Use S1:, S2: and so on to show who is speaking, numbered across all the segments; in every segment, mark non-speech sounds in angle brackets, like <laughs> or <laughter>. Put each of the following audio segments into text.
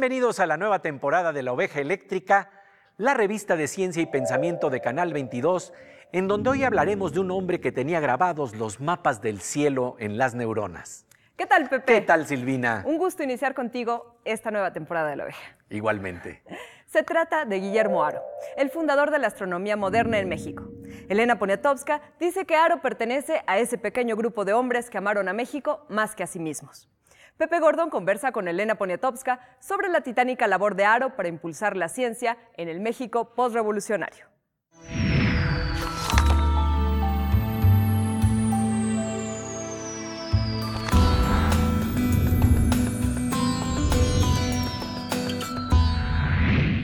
S1: Bienvenidos a la nueva temporada de La Oveja Eléctrica, la revista de ciencia y pensamiento de Canal 22, en donde hoy hablaremos de un hombre que tenía grabados los mapas del cielo en las neuronas.
S2: ¿Qué tal, Pepe? ¿Qué
S1: tal, Silvina? Un
S2: gusto iniciar contigo esta nueva temporada de La Oveja.
S1: Igualmente.
S2: Se trata de Guillermo Aro, el fundador de la astronomía moderna en México. Elena Poniatowska dice que Aro pertenece a ese pequeño grupo de hombres que amaron a México más que a sí mismos. Pepe Gordon conversa con Elena Poniatowska sobre la titánica labor de Aro para impulsar la ciencia en el México postrevolucionario.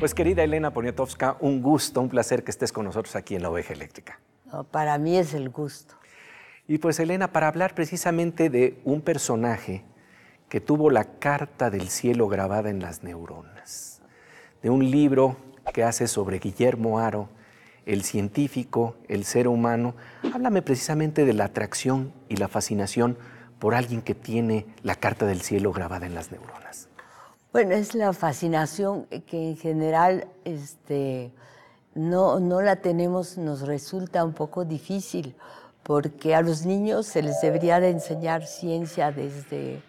S1: Pues querida Elena Poniatowska, un gusto, un placer que estés con nosotros aquí en La Oveja Eléctrica. para mí es el gusto. Y pues Elena, para hablar precisamente de un personaje que tuvo la carta del cielo grabada en las neuronas, de un libro que hace sobre Guillermo Aro, el científico, el ser humano. Háblame precisamente de la atracción y la fascinación por alguien que tiene la carta del cielo grabada en las neuronas.
S3: Bueno, es la fascinación que en general este, no, no la tenemos, nos resulta un poco difícil, porque a los niños se les debería de enseñar ciencia desde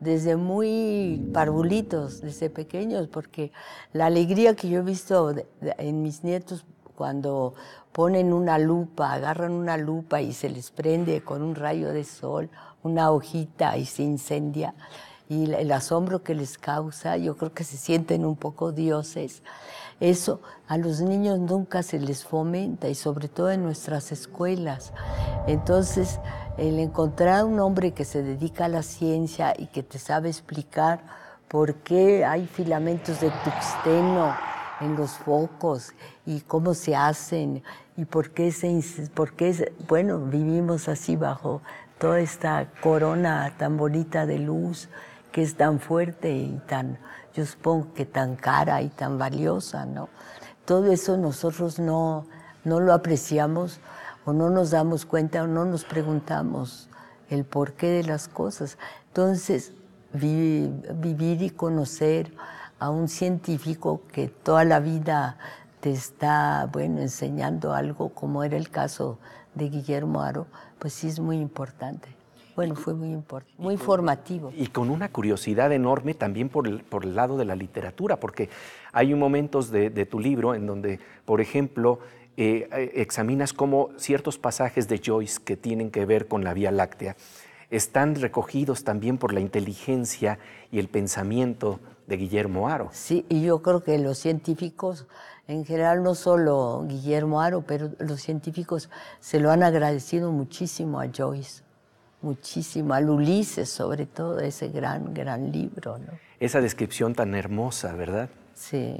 S3: desde muy parvulitos, desde pequeños, porque la alegría que yo he visto en mis nietos cuando ponen una lupa, agarran una lupa y se les prende con un rayo de sol una hojita y se incendia, y el asombro que les causa, yo creo que se sienten un poco dioses. Eso a los niños nunca se les fomenta y sobre todo en nuestras escuelas. Entonces, el encontrar un hombre que se dedica a la ciencia y que te sabe explicar por qué hay filamentos de tuxteno en los focos y cómo se hacen y por qué, se, por qué bueno, vivimos así bajo toda esta corona tan bonita de luz que es tan fuerte y tan, yo supongo que tan cara y tan valiosa, ¿no? Todo eso nosotros no lo apreciamos o no nos damos cuenta o no nos preguntamos el porqué de las cosas. Entonces, vivir y conocer a un científico que toda la vida te está, bueno, enseñando algo, como era el caso de Guillermo Aro, pues sí es muy importante. Bueno, fue muy importante,
S1: muy y con, formativo. Y con una curiosidad enorme también por el, por lado de la literatura, porque hay momentos de tu libro en donde, por ejemplo, eh, eh, examinas cómo ciertos pasajes de Joyce que tienen que ver con la Vía Láctea están recogidos también por la inteligencia y el pensamiento de Guillermo Aro. Sí,
S3: y yo creo que los científicos, en general no solo Guillermo Aro, pero los científicos se lo han agradecido muchísimo a Joyce, muchísimo, al Ulises sobre todo, ese gran, gran libro.
S1: Esa descripción tan hermosa, ¿verdad? Sí.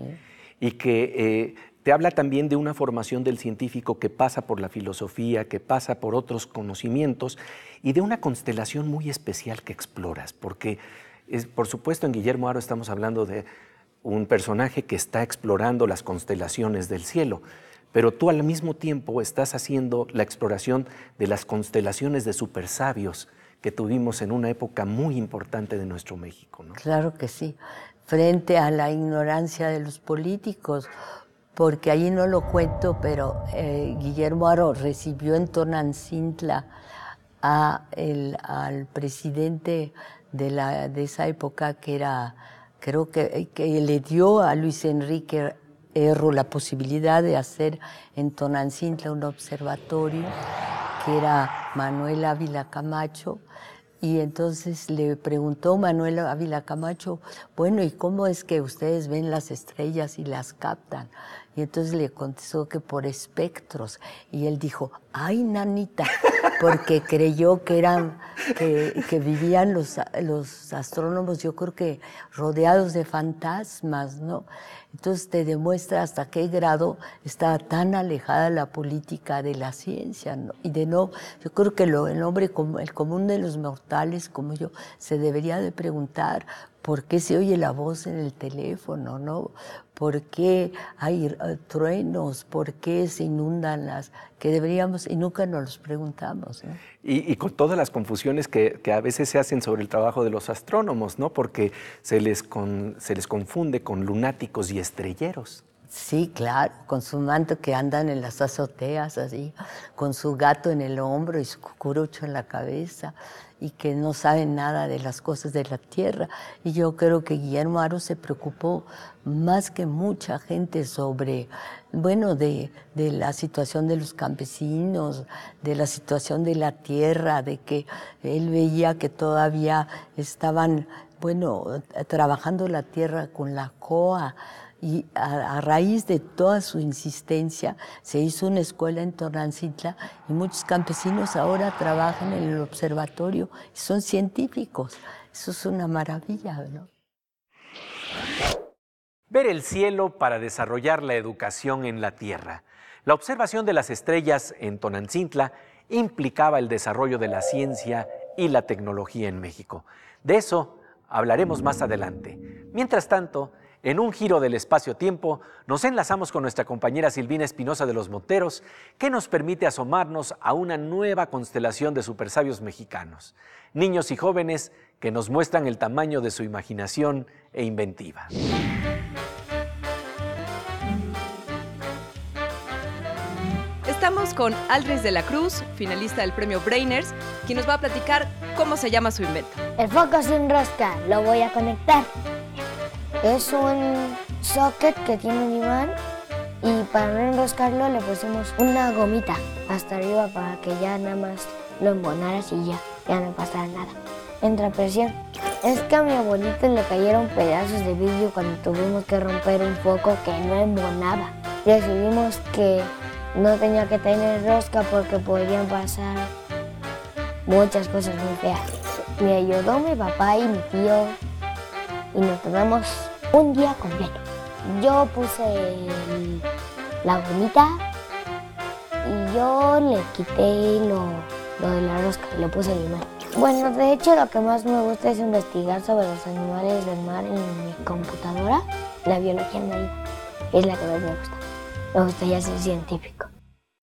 S1: Y que eh, se habla también de una formación del científico que pasa por la filosofía, que pasa por otros conocimientos y de una constelación muy especial que exploras, porque es, por supuesto en Guillermo Aro estamos hablando de un personaje que está explorando las constelaciones del cielo, pero tú al mismo tiempo estás haciendo la exploración de las constelaciones de supersabios que tuvimos en una época muy importante de nuestro México.
S3: Claro que sí, frente a la ignorancia de los políticos, porque ahí no lo cuento, pero eh, Guillermo Aro recibió en Tonancintla a al presidente de, la, de esa época, que era, creo que, que le dio a Luis Enrique Erro la posibilidad de hacer en Tonancintla un observatorio, que era Manuel Ávila Camacho. Y entonces le preguntó Manuel Ávila Camacho, bueno, ¿y cómo es que ustedes ven las estrellas y las captan? Y entonces le contestó que por espectros. Y él dijo, ay, nanita, porque <laughs> creyó que eran, que, vivían los, los astrónomos, yo creo que rodeados de fantasmas, ¿no? Entonces te demuestra hasta qué grado está tan alejada la política de la ciencia, ¿no? Y de no, yo creo que el hombre, el común de los mortales como yo, se debería de preguntar ¿Por qué se oye la voz en el teléfono? ¿no? ¿Por qué hay eh, truenos? ¿Por qué se inundan las que deberíamos y nunca nos los preguntamos? ¿eh?
S1: Y, con todas las confusiones que, a veces se hacen sobre el trabajo de los astrónomos, ¿no? Porque se les confunde con lunáticos y estrelleros.
S3: Sí, claro, con su manto que andan en las azoteas así, con su gato en el hombro y su cucurucho en la cabeza y que no saben nada de las cosas de la tierra. Y yo creo que Guillermo Aro se preocupó más que mucha gente sobre, bueno, de la situación de los campesinos, de la situación de la tierra, de que él veía que todavía estaban, bueno, trabajando la tierra con la coa y a, raíz de toda su insistencia se hizo una escuela en Tonantzintla y muchos campesinos ahora trabajan en el observatorio y son científicos. Eso es una maravilla, ¿no?
S1: Ver el cielo para desarrollar la educación en la tierra. La observación de las estrellas en Tonancintla implicaba el desarrollo de la ciencia y la tecnología en México. De eso hablaremos más adelante. Mientras tanto, en un giro del espacio-tiempo, nos enlazamos con nuestra compañera Silvina Espinosa de los Monteros, que nos permite asomarnos a una nueva constelación de supersabios mexicanos, niños y jóvenes que nos muestran el tamaño de su imaginación e inventiva.
S2: Estamos con Aldris de la Cruz, finalista del premio Brainers, quien nos va a platicar cómo se llama su
S4: invento. El foco sin rosca, lo voy a conectar. Es un socket que tiene un imán y para no enroscarlo le pusimos una gomita hasta arriba para que ya nada más lo embonaras y ya, ya no pasara nada. Entra presión. Es que a mi abuelito le cayeron pedazos de vidrio cuando tuvimos que romper un poco que no embonaba. Decidimos que no tenía que tener rosca porque podrían pasar muchas cosas muy feas. Me ayudó mi papá y mi tío y nos tomamos un día completo. Yo puse la gomita y yo le quité lo, de la rosca y lo puse mar. Bueno, de hecho lo que más me gusta es investigar sobre los animales del mar en mi computadora. La biología marina es la que más me gusta. Me gustaría ser científico.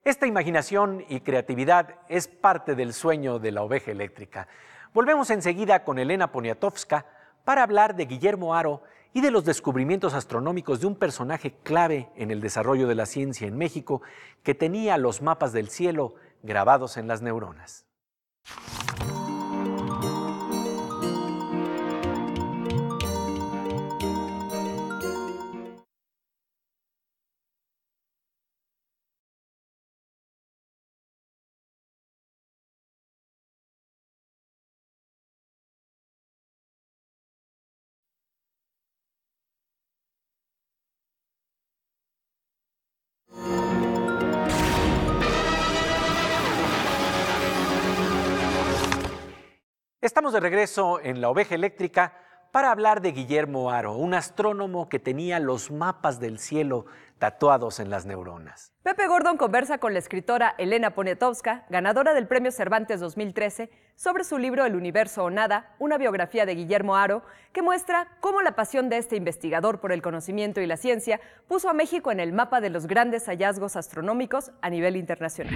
S1: Esta imaginación y creatividad es parte del sueño de la oveja eléctrica. Volvemos enseguida con Elena Poniatowska para hablar de Guillermo Aro y de los descubrimientos astronómicos de un personaje clave en el desarrollo de la ciencia en México que tenía los mapas del cielo grabados en las neuronas. Estamos de regreso en la oveja eléctrica para hablar de Guillermo Haro, un astrónomo que tenía los mapas del cielo tatuados en las neuronas.
S2: Pepe Gordon conversa con la escritora Elena Poniatowska, ganadora del Premio Cervantes 2013, sobre su libro El Universo o Nada, una biografía de Guillermo Haro, que muestra cómo la pasión de este investigador por el conocimiento y la ciencia puso a México en el mapa de los grandes hallazgos astronómicos a nivel internacional.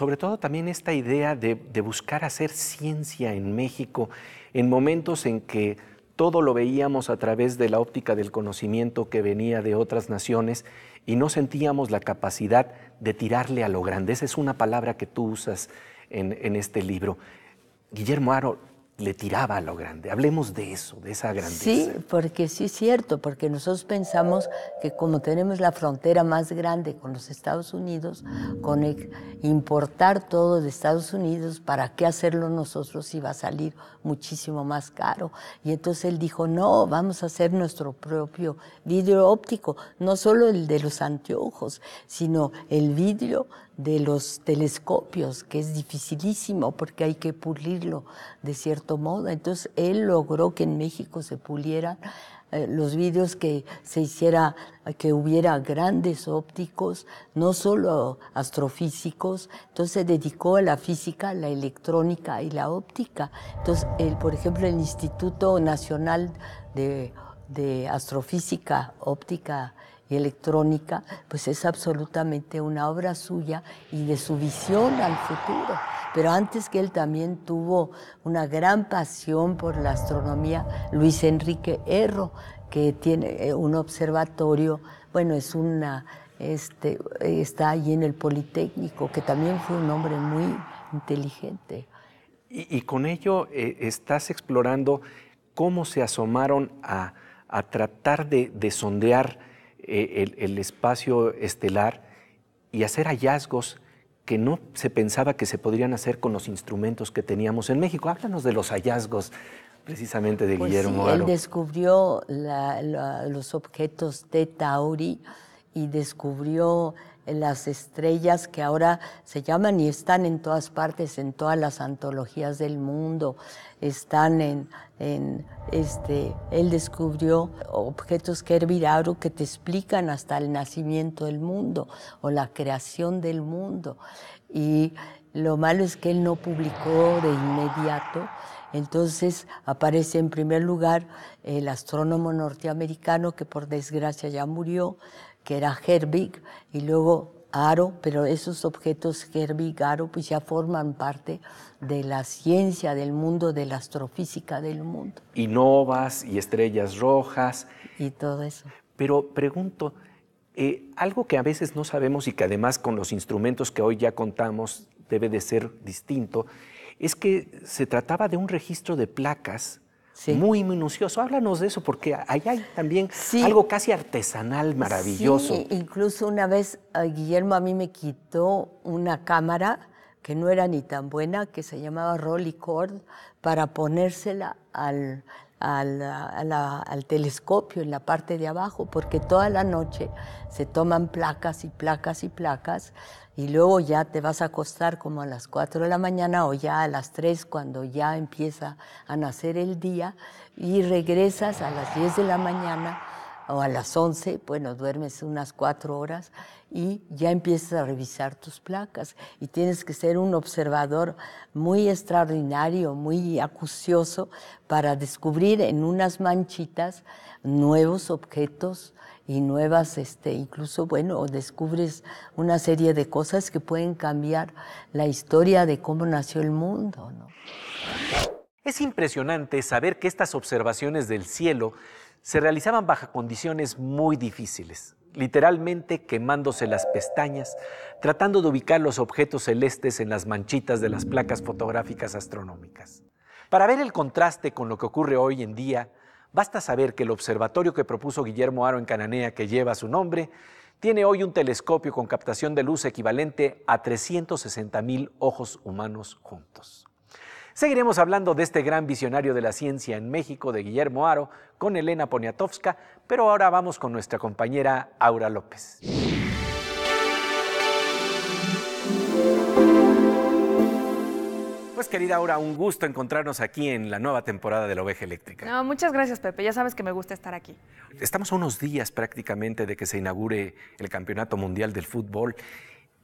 S1: sobre todo también esta idea de, buscar hacer ciencia en México en momentos en que todo lo veíamos a través de la óptica del conocimiento que venía de otras naciones y no sentíamos la capacidad de tirarle a lo grande. Esa es una palabra que tú usas en, en este libro. Guillermo Aro, le tiraba a lo grande. Hablemos de eso, de esa grandeza. Sí,
S3: porque sí es cierto, porque nosotros pensamos que como tenemos la frontera más grande con los Estados Unidos, con importar todo de Estados Unidos, ¿para qué hacerlo nosotros si va a salir muchísimo más caro? Y entonces él dijo, no, vamos a hacer nuestro propio vidrio óptico, no solo el de los anteojos, sino el vidrio de los telescopios, que es dificilísimo porque hay que pulirlo de cierto modo. Entonces él logró que en México se pulieran eh, los vídeos, que se hiciera, que hubiera grandes ópticos, no solo astrofísicos. Entonces se dedicó a la física, la electrónica y la óptica. Entonces, él, por ejemplo, el Instituto Nacional de, de Astrofísica, Óptica electrónica, pues es absolutamente una obra suya y de su visión al futuro. Pero antes que él también tuvo una gran pasión por la astronomía, Luis Enrique Erro, que tiene eh, un observatorio, bueno, es una, este, está allí en el Politécnico, que también fue un hombre muy inteligente.
S1: Y, con ello eh, estás explorando cómo se asomaron a, tratar de, de sondear eh, el, espacio estelar y hacer hallazgos que no se pensaba que se podrían hacer con los instrumentos que teníamos en México. Háblanos de los hallazgos precisamente de pues Guillermo. Sí, él
S3: descubrió los objetos de Tauri y descubrió las estrellas que ahora se llaman y están en todas partes, en todas las antologías del mundo, están en, este, él descubrió objetos que que te explican hasta el nacimiento del mundo o la creación del mundo. Y lo malo es que él no publicó de inmediato. Entonces aparece en primer lugar el astrónomo norteamericano que por desgracia ya murió, que era Herbig, y luego Aro, pero esos objetos Herbig, Aro, pues ya forman parte de la ciencia del mundo, de la astrofísica del mundo.
S1: Y novas, y estrellas rojas. Y todo eso. Pero pregunto, eh, algo que a veces no sabemos y que además con los instrumentos que hoy ya contamos debe de ser distinto, es que se trataba de un registro de placas muy minucioso. Háblanos de eso, porque ahí hay también algo casi artesanal maravilloso.
S3: incluso una vez eh, Guillermo a mí me quitó una cámara que no era ni tan buena, que se llamaba Cord, para ponérsela al, al, al, telescopio en la parte de abajo, porque toda la noche se toman placas y placas y placas y luego ya te vas a acostar como a las 4 de la mañana o ya a las 3 cuando ya empieza a nacer el día y regresas a las 10 de la mañana o a las 11, bueno, duermes unas 4 horas y ya empiezas a revisar tus placas y tienes que ser un observador muy extraordinario, muy acucioso para descubrir en unas manchitas nuevos objetos y nuevas, este, incluso, bueno, descubres una serie de cosas que pueden cambiar la historia de cómo nació el mundo.
S1: Es impresionante saber que estas observaciones del cielo se realizaban bajo condiciones muy difíciles, literalmente quemándose las pestañas, tratando de ubicar los objetos celestes en las manchitas de las placas fotográficas astronómicas. Para ver el contraste con lo que ocurre hoy en día, basta saber que el observatorio que propuso Guillermo Aro en Cananea, que lleva su nombre, tiene hoy un telescopio con captación de luz equivalente a 360.000 ojos humanos juntos. Seguiremos hablando de este gran visionario de la ciencia en México, de Guillermo Aro, con Elena Poniatowska, pero ahora vamos con nuestra compañera Aura López. Pues querida Aura, un gusto encontrarnos aquí en la nueva temporada de la Oveja Eléctrica.
S5: muchas gracias Pepe, ya sabes que me gusta estar aquí.
S1: Estamos a unos días prácticamente de que se inaugure el Campeonato Mundial del Fútbol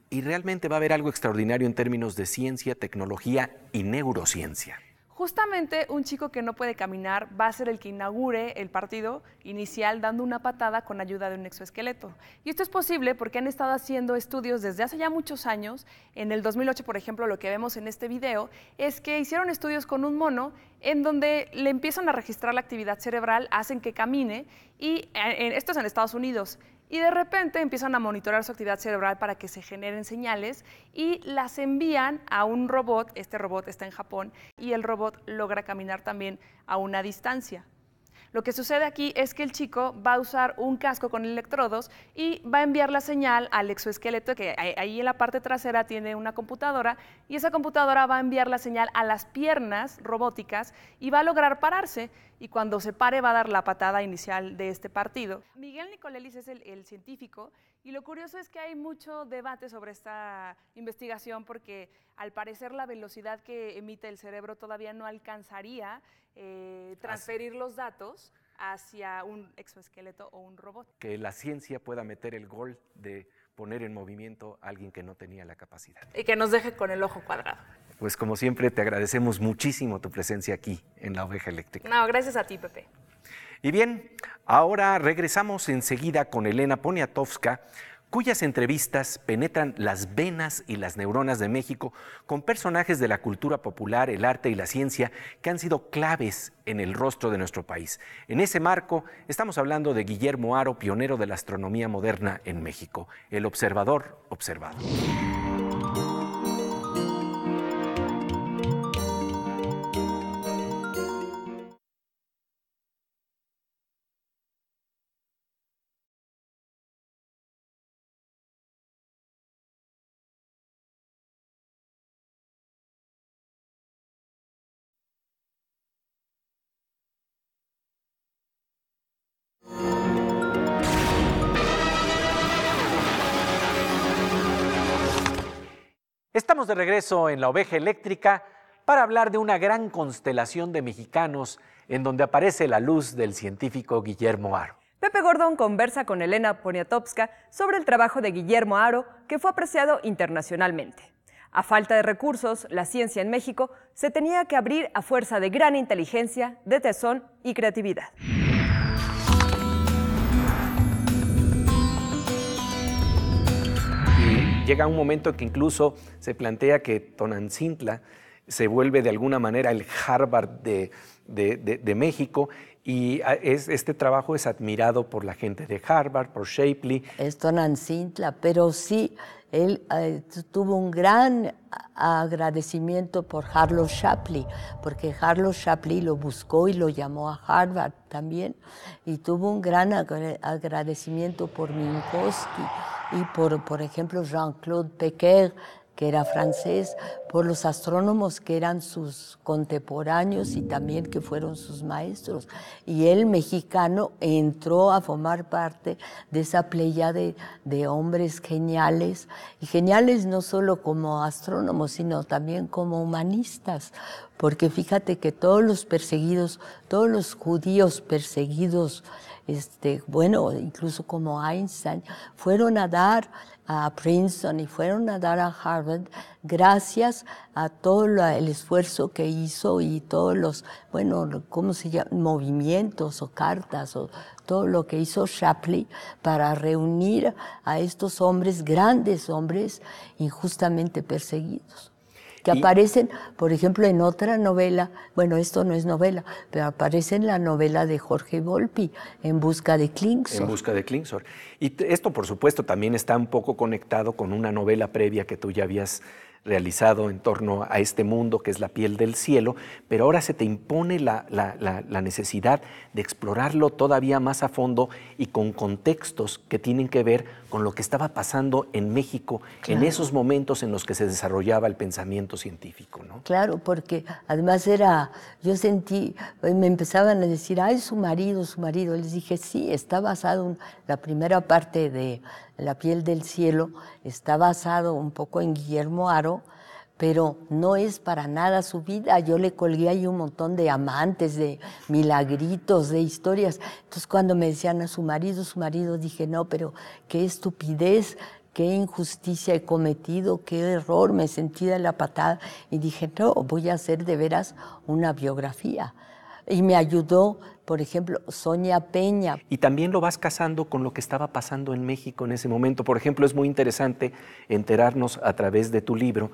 S1: y realmente va a haber algo extraordinario en términos de ciencia, tecnología y neurociencia.
S5: Justamente un chico que no puede caminar va a ser el que inaugure el partido inicial dando una patada con ayuda de un exoesqueleto. Y esto es posible porque han estado haciendo estudios desde hace ya muchos años. En el 2008, por ejemplo, lo que vemos en este video es que hicieron estudios con un mono en donde le empiezan a registrar la actividad cerebral, hacen que camine y eh, esto es en Estados Unidos y de repente empiezan a monitorar su actividad cerebral para que se generen señales y las envían a un robot, este robot está en Japón, y el robot logra caminar también a una distancia. Lo que sucede aquí es que el chico va a usar un casco con electrodos y va a enviar la señal al exoesqueleto, que ahí en la parte trasera tiene una computadora, y esa computadora va a enviar la señal a las piernas robóticas y va a lograr pararse y cuando se pare va a dar la patada inicial de este partido. Miguel Nicolelis es el, científico y lo curioso es que hay mucho debate sobre esta investigación porque al parecer la velocidad que emite el cerebro todavía no alcanzaría eh, transferir los datos hacia un exoesqueleto o un robot.
S1: Que la ciencia pueda meter el gol de poner en movimiento a alguien que no tenía la capacidad.
S5: Y que nos deje con el ojo cuadrado
S1: pues como siempre te agradecemos muchísimo tu presencia aquí en la oveja eléctrica.
S5: No, gracias a ti, Pepe.
S1: Y bien, ahora regresamos enseguida con Elena Poniatowska, cuyas entrevistas penetran las venas y las neuronas de México con personajes de la cultura popular, el arte y la ciencia que han sido claves en el rostro de nuestro país. En ese marco, estamos hablando de Guillermo Aro, pionero de la astronomía moderna en México, el observador observado. Estamos de regreso en la oveja eléctrica para hablar de una gran constelación de mexicanos en donde aparece la luz del científico Guillermo
S2: Aro. Pepe Gordon conversa con Elena Poniatowska sobre el trabajo de Guillermo Aro, que fue apreciado internacionalmente. A falta de recursos, la ciencia en México se tenía que abrir a fuerza de gran inteligencia, de tesón y creatividad.
S1: Llega un momento que incluso se plantea que Tonantzintla se vuelve de alguna manera el Harvard de, de México y ah, es, este trabajo es admirado por la gente de Harvard, por Shapley.
S3: esto Sintla, pero sí, él eh, tuvo un gran agradecimiento por Harlow Shapley, porque Harlow Shapley lo buscó y lo llamó a Harvard también, y tuvo un gran agradecimiento por Minkowski y por, por ejemplo, Jean-Claude Pequer, que era francés, por los astrónomos que eran sus contemporáneos y también que fueron sus maestros. Y el mexicano entró a formar parte de esa playa de, hombres geniales, y geniales no solo como astrónomos, sino también como humanistas, porque fíjate que todos los perseguidos, todos los judíos perseguidos, este, bueno, incluso como Einstein, fueron a dar a Princeton y fueron a dar a Harvard gracias a todo el esfuerzo que hizo y todos los, bueno, ¿cómo se llama? Movimientos o cartas o todo lo que hizo Shapley para reunir a estos hombres, grandes hombres, injustamente perseguidos que aparecen, por ejemplo, en otra novela, bueno, esto no es novela, pero aparece en la novela de Jorge Volpi, En busca de Klingsor. En busca
S1: de Klingsor. Y esto, por supuesto, también está un poco conectado con una novela previa que tú ya habías realizado en torno a este mundo que es la piel del cielo, pero ahora se te impone la, necesidad de explorarlo todavía más a fondo y con contextos que tienen que ver con lo que estaba pasando en México en esos momentos en los que se desarrollaba el pensamiento científico.
S3: ¿no? Claro, porque además era, yo sentí, eh, me empezaban a decir, ay, su marido, su marido, les dije, sí, está basado en la primera parte de la piel del cielo está basado un poco en Guillermo Aro, pero no es para nada su vida. Yo le colgué ahí un montón de amantes, de milagritos, de historias. Entonces cuando me decían a su marido, su marido dije, no, pero qué estupidez, qué injusticia he cometido, qué error, me sentí en la patada y dije, no, voy a hacer de veras una biografía. Y me ayudó, por ejemplo, Sonia Peña.
S1: Y también lo vas casando con lo que estaba pasando en México en ese momento. Por ejemplo, es muy interesante enterarnos a través de tu libro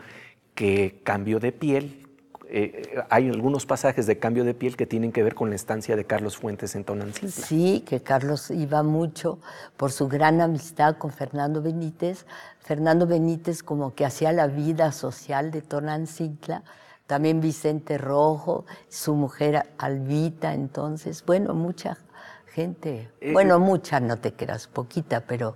S1: que Cambio de Piel, eh, eh, hay algunos pasajes de Cambio de Piel que tienen que ver con la estancia de Carlos Fuentes en Tonancitla.
S3: Sí, que Carlos iba mucho por su gran amistad con Fernando Benítez. Fernando Benítez como que hacía la vida social de Tonancitla también Vicente Rojo, su mujer Albita, entonces, bueno, mucha gente, eh, bueno, eh. mucha, no te creas, poquita, pero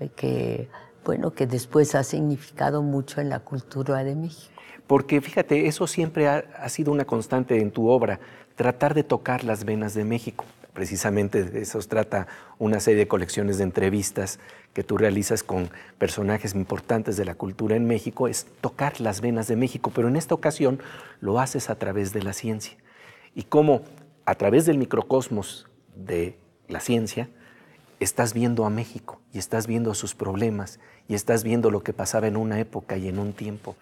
S3: eh, que, bueno, que después ha significado mucho en la cultura de México.
S1: Porque fíjate, eso siempre ha sido una constante en tu obra, tratar de tocar las venas de México. Precisamente de eso trata una serie de colecciones de entrevistas que tú realizas con personajes importantes de la cultura en México, es tocar las venas de México, pero en esta ocasión lo haces a través de la ciencia. Y cómo a través del microcosmos de la ciencia, estás viendo a México y estás viendo sus problemas y estás viendo lo que pasaba en una época y en un tiempo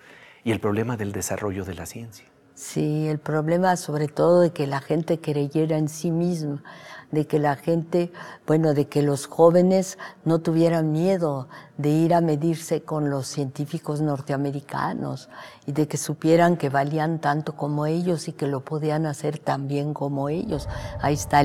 S1: y el problema del desarrollo de la ciencia. Sí, el
S3: problema sobre todo de que la gente creyera en sí misma, de que la gente, bueno, de que los jóvenes no tuvieran miedo de ir a medirse con los científicos norteamericanos y de que supieran que valían tanto como ellos y que lo podían hacer tan bien como ellos. Ahí está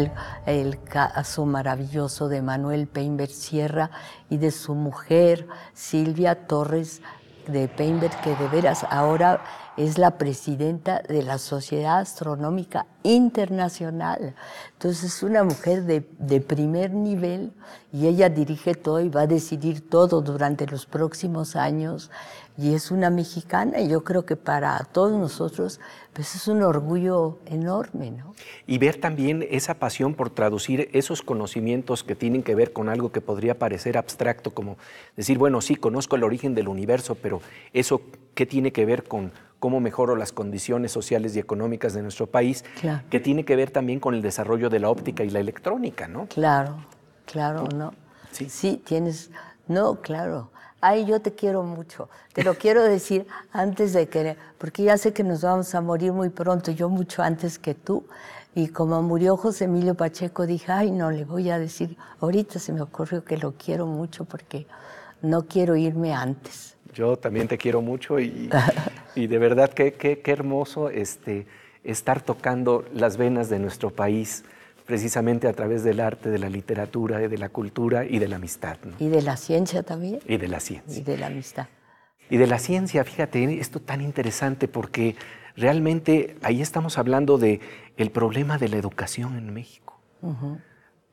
S3: el, caso maravilloso de Manuel Peinberg Sierra y de su mujer Silvia Torres de Peinberg, que de veras ahora es la presidenta de la Sociedad Astronómica Internacional. Entonces es una mujer de, primer nivel y ella dirige todo y va a decidir todo durante los próximos años. Y es una mexicana y yo creo que para todos nosotros pues es un orgullo enorme.
S1: Y ver también esa pasión por traducir esos conocimientos que tienen que ver con algo que podría parecer abstracto, como decir, bueno, sí, conozco el origen del universo, pero eso, ¿qué tiene que ver con cómo mejoro las condiciones sociales y económicas de nuestro país, que tiene que ver también con el desarrollo de la óptica y la electrónica, ¿no?
S3: Claro, claro, ¿no? Sí, sí tienes, no, claro. Ay, yo te quiero mucho. Te lo quiero decir antes de que, porque ya sé que nos vamos a morir muy pronto, yo mucho antes que tú. Y como murió José Emilio Pacheco, dije, ay, no, le voy a decir, ahorita se me ocurrió que lo quiero mucho porque no quiero irme antes
S1: yo también te quiero mucho y, <laughs> y de verdad qué, qué, hermoso este, estar tocando las venas de nuestro país precisamente a través del arte, de la literatura, de la cultura y de la amistad.
S3: Y de la ciencia también. Y
S1: de la ciencia. Y de la amistad. Y de la ciencia, fíjate, esto tan interesante porque realmente ahí estamos hablando de problema de la educación en México.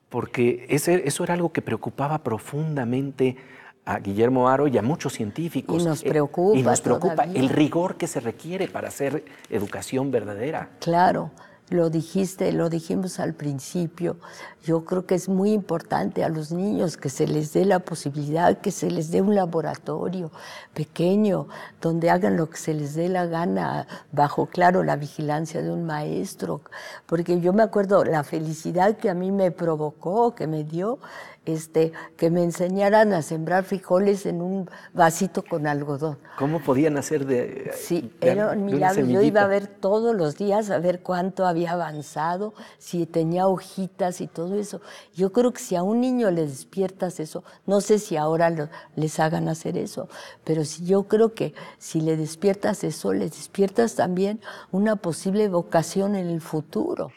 S1: Porque eso era algo que preocupaba profundamente a Guillermo Aro y a muchos científicos. Y nos eh, preocupa. nos el rigor que se requiere para hacer educación verdadera.
S3: Claro, lo dijiste, lo dijimos al principio. Yo creo que es muy importante a los niños que se les dé la posibilidad, que se les dé un laboratorio pequeño, donde hagan lo que se les dé la gana, bajo, claro, la vigilancia de un maestro. Porque yo me acuerdo la felicidad que a mí me provocó, que me dio este, que me enseñaran a sembrar frijoles en un vasito con
S1: algodón. ¿Cómo podían hacer de.? Sí, era Yo iba a
S3: ver todos los días a ver cuánto había avanzado, si tenía hojitas y todo eso. Yo creo que si a un niño le despiertas eso, no sé si ahora les hagan hacer eso, pero si yo creo que si le despiertas eso, le despiertas también una posible vocación en el futuro.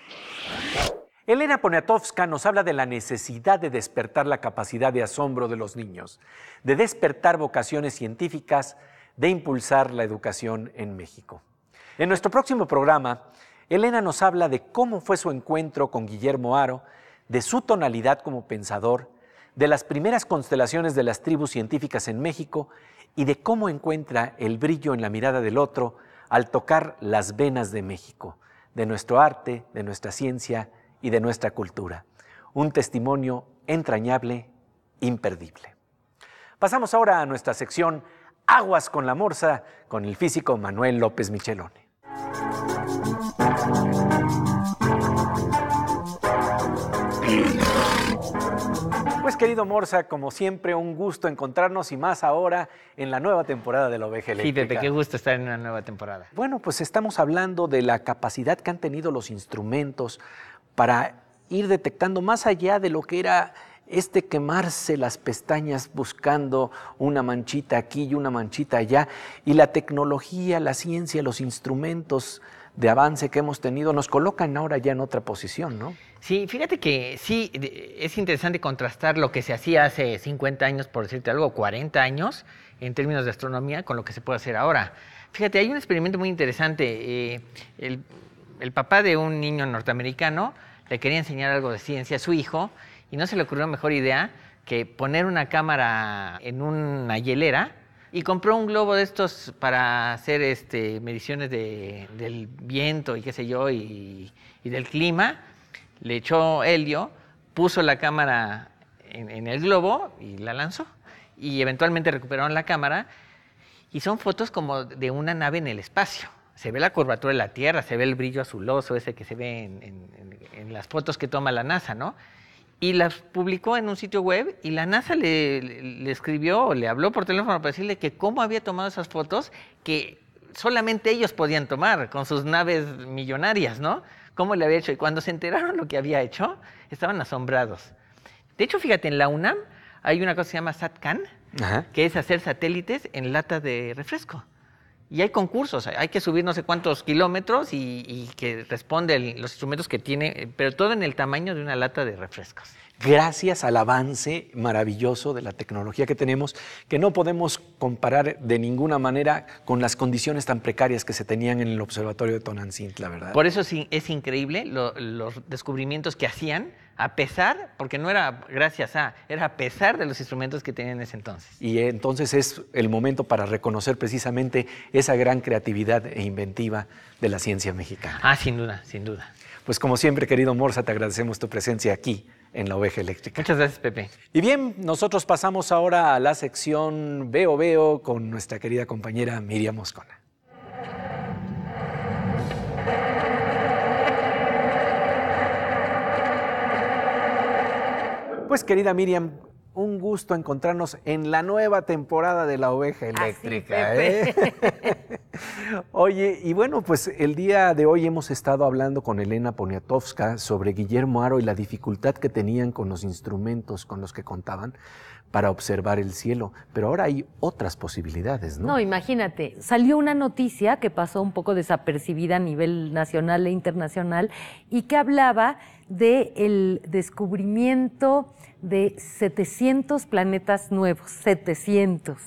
S1: Elena Poniatowska nos habla de la necesidad de despertar la capacidad de asombro de los niños, de despertar vocaciones científicas, de impulsar la educación en México. En nuestro próximo programa, Elena nos habla de cómo fue su encuentro con Guillermo Haro, de su tonalidad como pensador, de las primeras constelaciones de las tribus científicas en México y de cómo encuentra el brillo en la mirada del otro al tocar las venas de México, de nuestro arte, de nuestra ciencia, y de nuestra cultura. Un testimonio entrañable, imperdible. Pasamos ahora a nuestra sección Aguas con la Morsa con el físico Manuel López Michelone. Pues querido Morsa, como siempre, un gusto encontrarnos y más ahora en la nueva
S4: temporada de la oveja eléctrica. Fíjate, qué gusto estar en una nueva temporada.
S1: Bueno, pues estamos hablando de la capacidad que han tenido los instrumentos para ir detectando más allá de lo que era este quemarse las pestañas buscando una manchita aquí y una manchita allá, y la tecnología, la ciencia, los instrumentos de avance que hemos tenido nos colocan ahora ya en otra posición, ¿no?
S4: Sí, fíjate que sí, es interesante contrastar lo que se hacía hace 50 años, por decirte algo, 40 años, en términos de astronomía, con lo que se puede hacer ahora. Fíjate, hay un experimento muy interesante. Eh, el, el papá de un niño norteamericano le quería enseñar algo de ciencia a su hijo y no se le ocurrió mejor idea que poner una cámara en una hielera y compró un globo de estos para hacer este, mediciones del viento y qué sé yo y, del clima. Le echó helio, puso la cámara en, en el globo y la lanzó. Y eventualmente recuperaron la cámara y son fotos como de una nave en el espacio se ve la curvatura de la Tierra, se ve el brillo azuloso ese que se ve en, las fotos que toma la NASA, ¿no? Y las publicó en un sitio web y la NASA le, le escribió le habló por teléfono para decirle que cómo había tomado esas fotos que solamente ellos podían tomar con sus naves millonarias, ¿no? ¿Cómo le había hecho? Y cuando se enteraron lo que había hecho, estaban asombrados. De hecho, fíjate, en la UNAM hay una cosa que se llama SatCan, que es hacer satélites en lata de refresco. Y hay concursos, hay que subir no sé cuántos kilómetros y, que responde los instrumentos que tiene, eh, pero todo en el tamaño de una lata de refrescos
S1: gracias al avance maravilloso de la tecnología que tenemos, que no podemos comparar de ninguna manera con las condiciones tan precarias que se tenían en el observatorio de Tonantzintla, la verdad.
S4: Por eso es increíble los descubrimientos que hacían a pesar, porque no era gracias a, era a pesar de los instrumentos que tenían en ese entonces.
S1: Y entonces es el momento para reconocer precisamente esa gran creatividad e inventiva de la ciencia mexicana.
S4: Ah, sin duda, sin duda.
S1: Pues como siempre, querido Morsa, te agradecemos tu presencia aquí en la oveja eléctrica. Muchas gracias, Pepe. Y bien, nosotros pasamos ahora a la sección Veo Veo con nuestra querida compañera Miriam Moscona. Pues querida Miriam, un gusto encontrarnos en la nueva temporada de La Oveja
S6: Eléctrica. ¿eh?
S1: <laughs> Oye, y bueno, pues el día de hoy hemos estado hablando con Elena Poniatowska sobre Guillermo Aro y la dificultad que tenían con los instrumentos con los que contaban para observar el cielo. Pero ahora hay otras posibilidades,
S6: ¿no? No, imagínate, salió una noticia que pasó un poco desapercibida a nivel nacional e internacional y que hablaba del descubrimiento de 700 planetas nuevos, 700.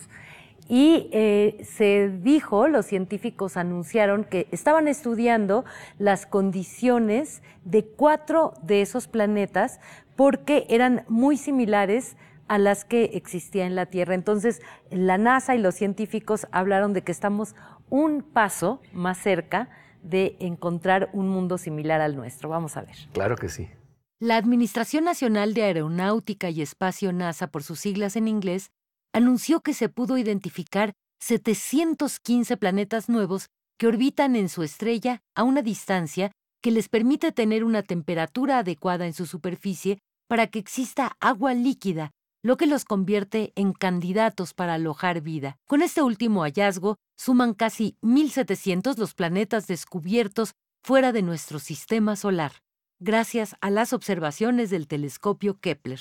S6: Y eh, se dijo, los científicos anunciaron que estaban estudiando las condiciones de cuatro de esos planetas porque eran muy similares a las que existía en la Tierra. Entonces, la NASA y los científicos hablaron de que estamos un paso más cerca de encontrar un mundo similar al nuestro. Vamos a ver. Claro que sí. La Administración Nacional de Aeronáutica y Espacio NASA, por sus siglas en inglés, anunció que se pudo identificar 715 planetas nuevos que orbitan en su estrella a una distancia que les permite tener una temperatura adecuada en su superficie para que exista agua líquida, lo que los convierte en candidatos para alojar vida. Con este último hallazgo, suman casi 1.700 los planetas descubiertos fuera de nuestro sistema solar gracias a las observaciones del telescopio Kepler.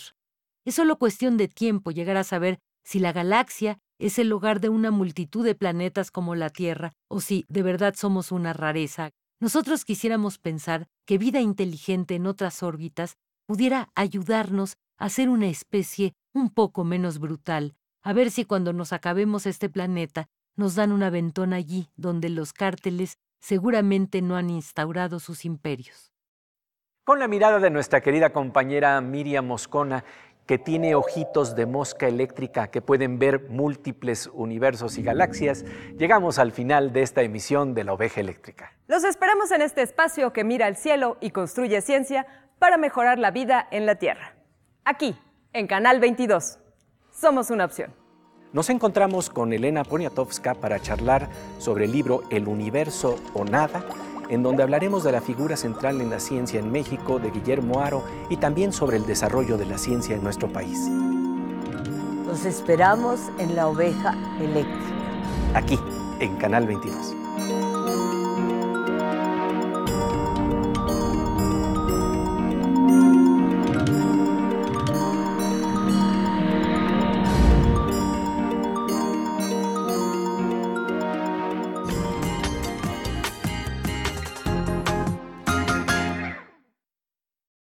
S6: Es solo cuestión de tiempo llegar a saber si la galaxia es el hogar de una multitud de planetas como la Tierra o si de verdad somos una rareza. Nosotros quisiéramos pensar que vida inteligente en otras órbitas pudiera ayudarnos a ser una especie un poco menos brutal, a ver si cuando nos acabemos este planeta nos dan un aventón allí donde los cárteles seguramente no han instaurado sus imperios
S1: con la mirada de nuestra querida compañera Miriam Moscona, que tiene ojitos de mosca eléctrica que pueden ver múltiples universos y galaxias, llegamos al final de esta emisión de La Oveja Eléctrica.
S2: Los esperamos en este espacio que mira al cielo y construye ciencia para mejorar la vida en la Tierra. Aquí, en Canal 22. Somos una opción.
S1: Nos encontramos con Elena Poniatowska para charlar sobre el libro El Universo o Nada en donde hablaremos de la figura central en la ciencia en México de Guillermo Aro y también sobre el desarrollo de la ciencia en nuestro país.
S3: Los esperamos en la oveja
S1: eléctrica. Aquí, en Canal 22.